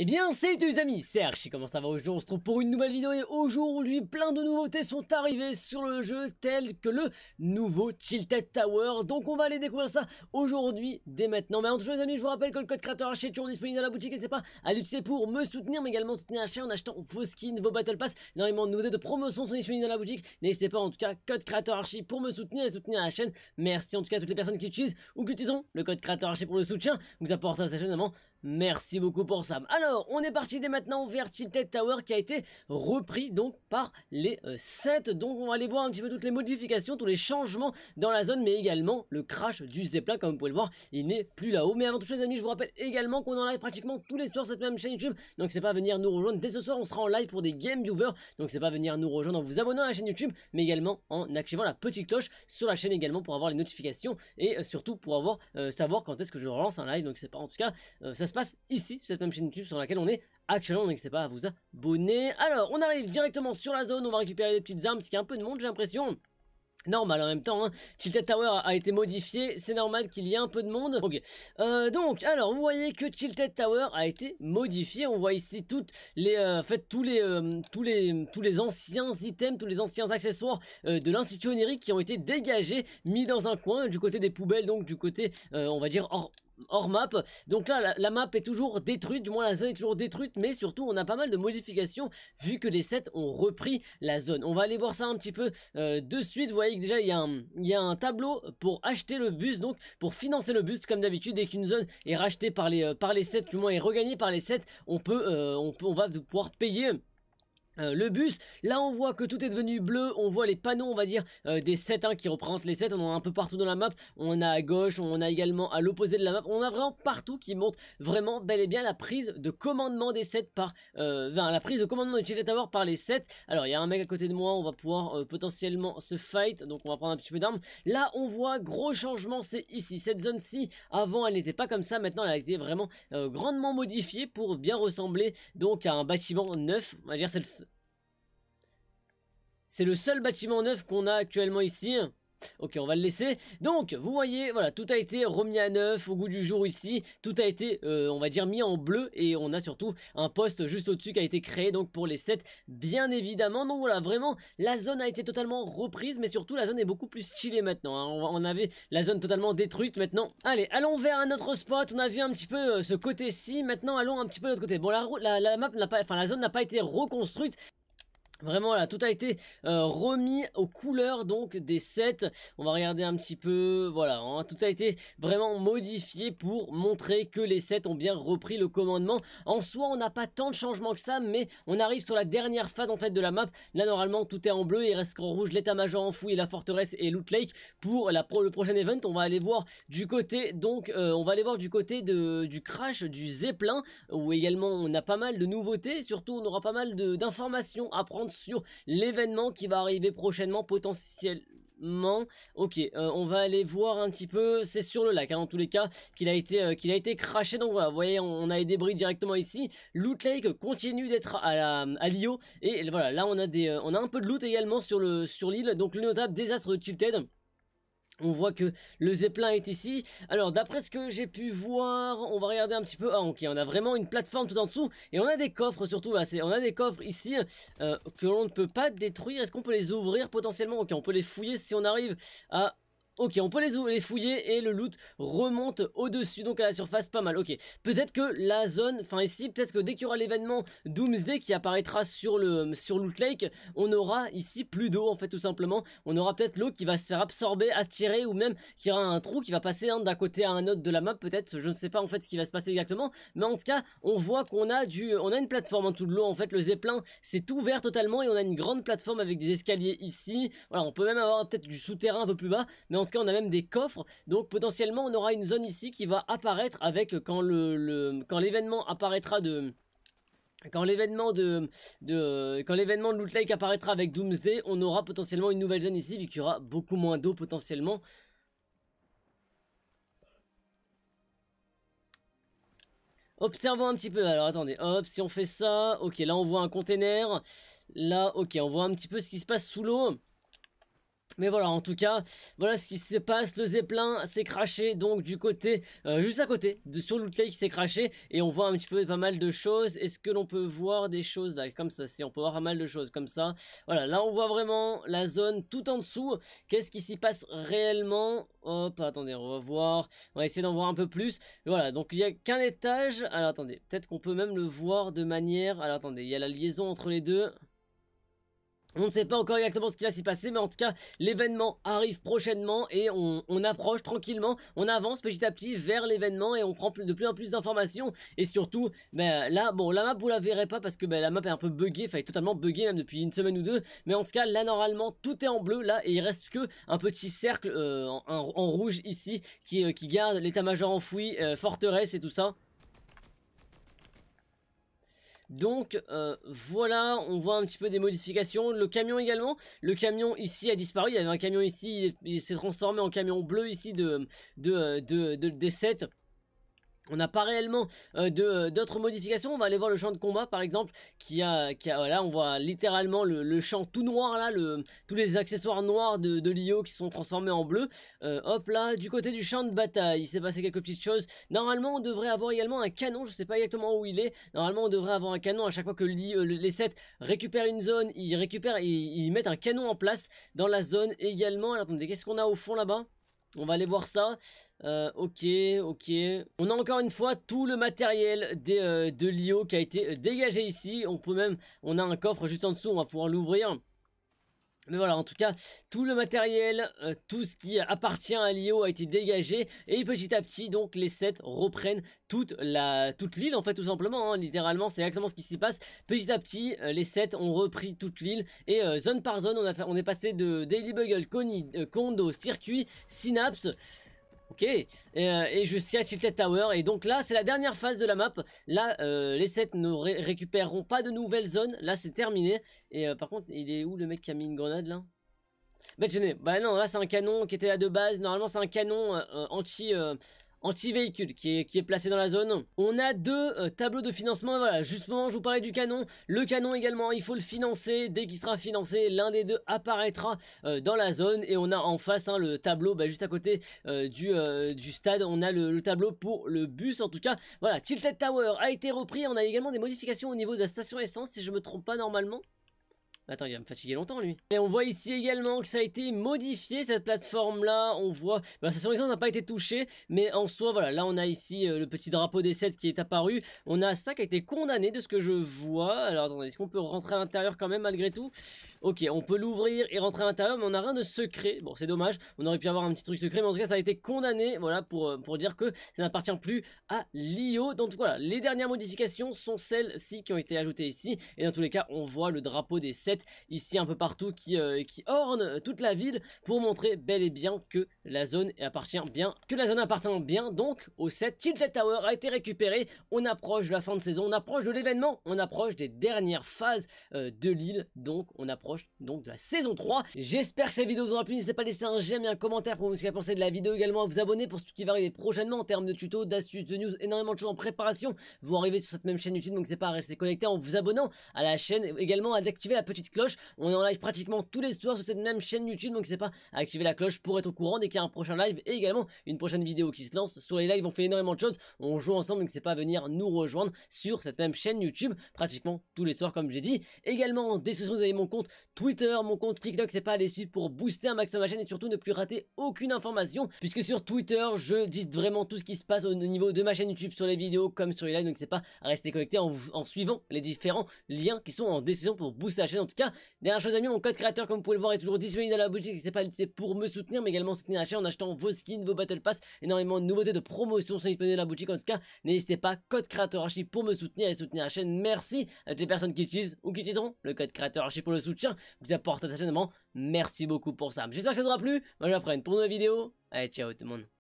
Eh bien, salut tous les amis, c'est Archie, comment ça va Aujourd'hui, on se retrouve pour une nouvelle vidéo et aujourd'hui, plein de nouveautés sont arrivées sur le jeu, tel que le nouveau Tilted Tower. Donc, on va aller découvrir ça aujourd'hui, dès maintenant. Mais en tout cas les amis, je vous rappelle que le code créateur Archie est toujours disponible dans la boutique, n'hésitez pas à l'utiliser pour me soutenir, mais également soutenir la chaîne en achetant vos skins, vos Battle Pass. Énormément de nouveautés de promotion sont disponibles dans la boutique. N'hésitez pas, en tout cas, code créateur Archie pour me soutenir et soutenir la chaîne. Merci en tout cas à toutes les personnes qui utilisent ou qui utilisent le code créateur Archie pour le soutien. Vous apportez à cette chaîne, avant. Merci beaucoup pour ça. Alors, on est parti dès maintenant vers Tilted Tower qui a été repris donc par les euh, Donc, on va aller voir un petit peu toutes les modifications, tous les changements dans la zone, mais également le crash du Zeppelin. Comme vous pouvez le voir, il n'est plus là-haut. Mais avant tout, les amis, je vous rappelle également qu'on en live pratiquement tous les soirs cette même chaîne YouTube. Donc, c'est pas venir nous rejoindre. Dès ce soir, on sera en live pour des game viewers. Donc, c'est pas venir nous rejoindre en vous abonnant à la chaîne YouTube, mais également en activant la petite cloche sur la chaîne également pour avoir les notifications et euh, surtout pour avoir euh, savoir quand est-ce que je relance un live. Donc, c'est pas en tout cas, ça se passe ici, sur cette même chaîne YouTube sur laquelle on est actuellement, c'est pas à vous abonner. Alors, on arrive directement sur la zone, on va récupérer des petites armes, parce qu'il y a un peu de monde, j'ai l'impression. Normal en même temps, hein. Tilted Tower a été modifié, c'est normal qu'il y ait un peu de monde. Ok, euh, donc, alors, vous voyez que Tilted Tower a été modifié, on voit ici toutes les, euh, en fait, tous les, euh, tous les, tous les anciens items, tous les anciens accessoires de l'Institut onirique qui ont été dégagés, mis dans un coin, du côté des poubelles, donc du côté, on va dire, hors hors map. Donc là, la, map est toujours détruite, du moins la zone est toujours détruite, mais surtout on a pas mal de modifications vu que les 7 ont repris la zone. On va aller voir ça un petit peu euh, de suite. Vous voyez que déjà il y, a un, tableau pour acheter le bus, donc pour financer le bus comme d'habitude. Dès qu'une zone est rachetée par les, euh, par les 7, du moins est regagnée par les 7, on peut, euh, on peut, on va pouvoir payer euh, le bus, là on voit que tout est devenu bleu, on voit les panneaux on va dire euh, des 7 hein, qui représentent les 7, on en a un peu partout dans la map, on a à gauche, on a également à l'opposé de la map, on a vraiment partout qui montre vraiment bel et bien la prise de commandement des 7 par, euh, la prise de commandement de à Tower par les 7, alors il y a un mec à côté de moi, on va pouvoir potentiellement se fight, donc on va prendre un petit peu d'armes, là on voit gros changement c'est ici, cette zone-ci avant elle n'était pas comme ça, maintenant elle a été vraiment grandement modifiée pour bien ressembler donc à un bâtiment neuf, on va dire le c'est le seul bâtiment neuf qu'on a actuellement ici. Ok, on va le laisser. Donc, vous voyez, voilà, tout a été remis à neuf, au goût du jour ici. Tout a été, euh, on va dire, mis en bleu. Et on a surtout un poste juste au-dessus qui a été créé, donc pour les 7, bien évidemment. Donc voilà, vraiment, la zone a été totalement reprise, mais surtout, la zone est beaucoup plus stylée maintenant. Hein. On, avait la zone totalement détruite maintenant. Allez, allons vers un autre spot. On a vu un petit peu euh, ce côté-ci. Maintenant, allons un petit peu de l'autre côté. Bon, la, la map pas, la zone n'a pas été reconstruite. Vraiment, là, tout a été euh, remis aux couleurs donc des sets. On va regarder un petit peu, voilà, hein. tout a été vraiment modifié pour montrer que les sets ont bien repris le commandement. En soi, on n'a pas tant de changements que ça, mais on arrive sur la dernière phase en fait de la map. Là, normalement, tout est en bleu, il reste en rouge l'état-major enfoui, la forteresse et Loot Lake pour le prochain event. On va aller voir du côté, donc, euh, on va aller voir du côté de, du crash du Zeppelin, où également on a pas mal de nouveautés. Surtout, on aura pas mal d'informations à prendre sur l'événement qui va arriver prochainement potentiellement. Ok, euh, on va aller voir un petit peu, c'est sur le lac hein, en tous les cas qu'il a été euh, qu'il a été craché. Donc voilà, vous voyez, on, a les débris directement ici. Loot Lake continue d'être à à l'IO et voilà, là on a des euh, on a un peu de loot également sur sur l'île. Donc le notable désastre de Tilted. On voit que le Zeppelin est ici. Alors, d'après ce que j'ai pu voir, on va regarder un petit peu. Ah, ok, on a vraiment une plateforme tout en dessous. Et on a des coffres, surtout. on a des coffres ici euh, que l'on ne peut pas détruire. Est-ce qu'on peut les ouvrir potentiellement Ok, on peut les fouiller si on arrive à Ok, on peut les, les, fouiller et le loot remonte au-dessus, donc à la surface, pas mal. Ok, peut-être que la zone, enfin ici, peut-être que dès qu'il y aura l'événement Doomsday qui apparaîtra sur le sur Loot Lake, on aura ici plus d'eau, en fait, tout simplement. On aura peut-être l'eau qui va se faire absorber, aspirer, ou même qu'il y aura un trou qui va passer d'un côté à un autre de la map, peut-être. Je ne sais pas, en fait, ce qui va se passer exactement. Mais en tout cas, on voit qu'on a du, on a une plateforme en tout de l'eau, en fait. Le zeppelin, c'est ouvert totalement et on a une grande plateforme avec des escaliers ici. Voilà, on peut même avoir peut-être du souterrain un peu plus bas, mais en en tout cas, on a même des coffres. Donc potentiellement, on aura une zone ici qui va apparaître avec euh, quand le, quand l'événement apparaîtra de quand l'événement de, de, quand l'événement de Loot Lake apparaîtra avec Doomsday, on aura potentiellement une nouvelle zone ici vu qu'il y aura beaucoup moins d'eau potentiellement. Observons un petit peu, alors attendez, hop, si on fait ça, ok, là on voit un container, là, ok, on voit un petit peu ce qui se passe sous l'eau. Mais voilà, en tout cas, voilà ce qui se passe. Le Zeppelin s'est craché donc du côté, euh, juste à côté, de, sur l'outlet qui s'est craché. Et on voit un petit peu pas mal de choses. Est-ce que l'on peut voir des choses là, comme ça Si, on peut voir pas mal de choses comme ça. Voilà, là on voit vraiment la zone tout en dessous. Qu'est-ce qui s'y passe réellement Hop, attendez, on va voir. On va essayer d'en voir un peu plus. Voilà, donc il n'y a qu'un étage. Alors attendez, peut-être qu'on peut même le voir de manière... Alors attendez, il y a la liaison entre les deux. On ne sait pas encore exactement ce qui va s'y passer, mais en tout cas, l'événement arrive prochainement et on, approche tranquillement, on avance petit à petit vers l'événement et on prend de plus en plus d'informations. Et surtout, ben, là, bon, la map, vous la verrez pas parce que ben, la map est un peu buggée, enfin, est totalement buggée même depuis une semaine ou deux. Mais en tout cas, là, normalement, tout est en bleu, là, et il reste que un petit cercle euh, en, rouge ici qui, euh, garde l'état-major enfoui, euh, forteresse et tout ça. Donc euh, voilà, on voit un petit peu des modifications. Le camion également. Le camion ici a disparu. Il y avait un camion ici, il s'est transformé en camion bleu ici de, de, euh, de, de, de D7. On n'a pas réellement euh, de euh, d'autres modifications. On va aller voir le champ de combat par exemple, qui a qui on voit littéralement le, champ tout noir là, le tous les accessoires noirs de, l'IO qui sont transformés en bleu. Euh, hop là, du côté du champ de bataille, il s'est passé quelques petites choses. Normalement, on devrait avoir également un canon. Je ne sais pas exactement où il est. Normalement, on devrait avoir un canon à chaque fois que les 7 récupèrent une zone, ils récupèrent, ils, ils mettent un canon en place dans la zone également. Alors, attendez, qu'est-ce qu'on a au fond là-bas on va aller voir ça. Euh, ok, ok. On a encore une fois tout le matériel euh, de l'IO qui a été dégagé ici. On peut même, on a un coffre juste en dessous, on va pouvoir l'ouvrir. Mais voilà, en tout cas, tout le matériel, euh, tout ce qui appartient à l'IO a été dégagé et petit à petit, donc, les 7 reprennent toute toute l'île, en fait, tout simplement, hein. littéralement, c'est exactement ce qui s'y passe. Petit à petit, euh, les 7 ont repris toute l'île et euh, zone par zone, on, a on est passé de Daily Bugle, Condo, Circuit, Synapse, Ok, et, euh, jusqu'à Chiclet Tower. Et donc là, c'est la dernière phase de la map. Là, euh, les 7 ne récupéreront pas de nouvelles zones. Là, c'est terminé. Et euh, par contre, il est où le mec qui a mis une grenade là Bah, je Bah non, là, c'est un canon qui était là de base. Normalement, c'est un canon anti anti-véhicule qui est, qui est placé dans la zone. On a deux euh, tableaux de financement. Voilà, justement, je vous parlais du canon. Le canon également, il faut le financer. Dès qu'il sera financé, l'un des deux apparaîtra euh, dans la zone. Et on a en face hein, le tableau, bah, juste à côté euh, du, du stade, on a le, tableau pour le bus. En tout cas, voilà, Tilted Tower a été repris. On a également des modifications au niveau de la station essence, si je me trompe pas normalement. Attends, il va me fatiguer longtemps, lui. Et on voit ici également que ça a été modifié, cette plateforme-là. On voit... Bah, sa horizon n'a pas été touché, mais en soi, voilà, là, on a ici euh, le petit drapeau des 7 qui est apparu. On a ça qui a été condamné, de ce que je vois. Alors, attendez, est-ce qu'on peut rentrer à l'intérieur quand même, malgré tout Ok, on peut l'ouvrir et rentrer à l'intérieur, mais on n'a rien de secret. Bon, c'est dommage, on aurait pu avoir un petit truc secret, mais en tout cas, ça a été condamné, voilà, pour, euh, pour dire que ça n'appartient plus à l'IO. Donc voilà, les dernières modifications sont celles-ci qui ont été ajoutées ici. Et dans tous les cas, on voit le drapeau des 7 ici un peu partout qui, euh, qui orne toute la ville pour montrer bel et bien que la zone appartient bien, que la zone appartient bien donc au 7. Tilted Tower a été récupéré, on approche de la fin de saison, on approche de l'événement, on approche des dernières phases euh, de l'île, donc on approche donc de la saison 3. J'espère que cette vidéo vous aura plu. N'hésitez pas à laisser un j'aime et un commentaire pour nous ce qu'il a pensé de la vidéo également. À vous abonner pour ce qui va arriver prochainement en termes de tutos, d'astuces, de news, énormément de choses en préparation. Vous arrivez sur cette même chaîne YouTube, donc c'est pas à rester connecté en vous abonnant à la chaîne. Également à activer la petite cloche. On est en live pratiquement tous les soirs sur cette même chaîne YouTube, donc c'est pas à activer la cloche pour être au courant dès qu'il y a un prochain live et également une prochaine vidéo qui se lance. Sur les lives, on fait énormément de choses. On joue ensemble, donc c'est pas à venir nous rejoindre sur cette même chaîne YouTube pratiquement tous les soirs, comme j'ai dit. Également, dès ce vous avez mon compte Twitter, mon compte TikTok, c'est pas à suivre pour booster un maximum ma chaîne et surtout ne plus rater aucune information puisque sur Twitter, je dis vraiment tout ce qui se passe au niveau de ma chaîne YouTube sur les vidéos comme sur les lives. Donc c'est pas à rester connecté en, en, suivant les différents liens qui sont en décision pour booster la chaîne. En tout cas, dernière chose à dire, mon code créateur comme vous pouvez le voir est toujours disponible dans la boutique. C'est pas c'est pour me soutenir mais également soutenir la chaîne en achetant vos skins, vos battle pass, énormément de nouveautés de promotion sont disponibles dans la boutique. En tout cas, n'hésitez pas code créateur archi pour me soutenir et soutenir la chaîne. Merci à toutes les personnes qui utilisent ou qui utiliseront le code créateur archi pour le soutien vous apportez à merci beaucoup pour ça. J'espère que ça vous aura plu, moi je vous pour une nouvelle vidéo, allez ciao tout le monde.